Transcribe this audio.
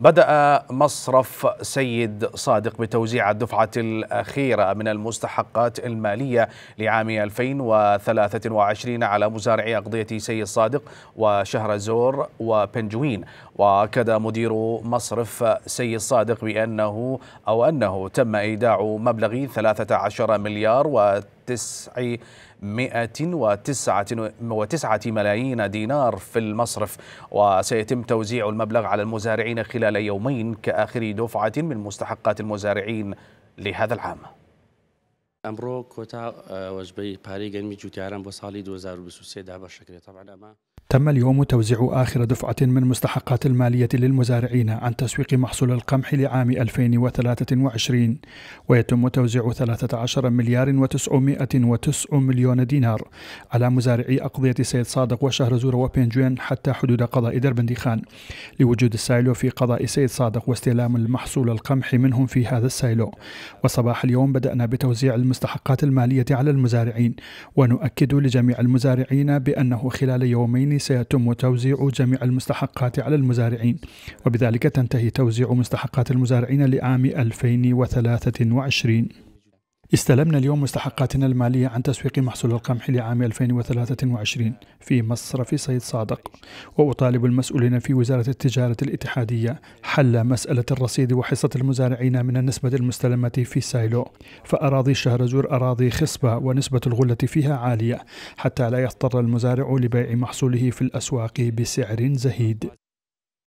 بدأ مصرف سيد صادق بتوزيع الدفعة الأخيرة من المستحقات المالية لعام 2023 على مزارعي أقضية سيد صادق وشهرزور وبنجوين وأكد مدير مصرف سيد صادق بأنه أو أنه تم إيداع مبلغ 13 مليار و 909 ملايين دينار في المصرف وسيتم توزيع المبلغ على المزارعين خلال يومين كآخر دفعة من مستحقات المزارعين لهذا العام ئەمڕۆ کۆتا آه، وەجبەی پارەی گەرمی جووتیاران بۆ ساڵی 2023 دا بەشکرێت تاوانەمە تم اليوم توزيع آخر دفعة من مستحقات المالية للمزارعين عن تسويق محصول القمح لعام 2023 ويتم توزيع 13 مليار و909 مليون دينار على مزارعي أقضية سيد صادق وشهر زور وبينجوين حتى حدود قضاء دربنديخان لوجود السايلو في قضاء سيد صادق واستلام المحصول القمح منهم في هذا السايلو وصباح اليوم بدأنا بتوزيع المستحقات المالية على المزارعين ونؤكد لجميع المزارعين بأنه خلال يومين سيتم توزيع جميع المستحقات على المزارعين وبذلك تنتهي توزيع مستحقات المزارعين لعام 2023 استلمنا اليوم مستحقاتنا المالية عن تسويق محصول القمح لعام 2023 في مصرف سيد صادق وأطالب المسؤولين في وزارة التجارة الاتحادية حل مسألة الرصيد وحصة المزارعين من النسبة المستلمة في سايلو فأراضي شهرزور أراضي خصبة ونسبة الغلة فيها عالية حتى لا يضطر المزارع لبيع محصوله في الأسواق بسعر زهيد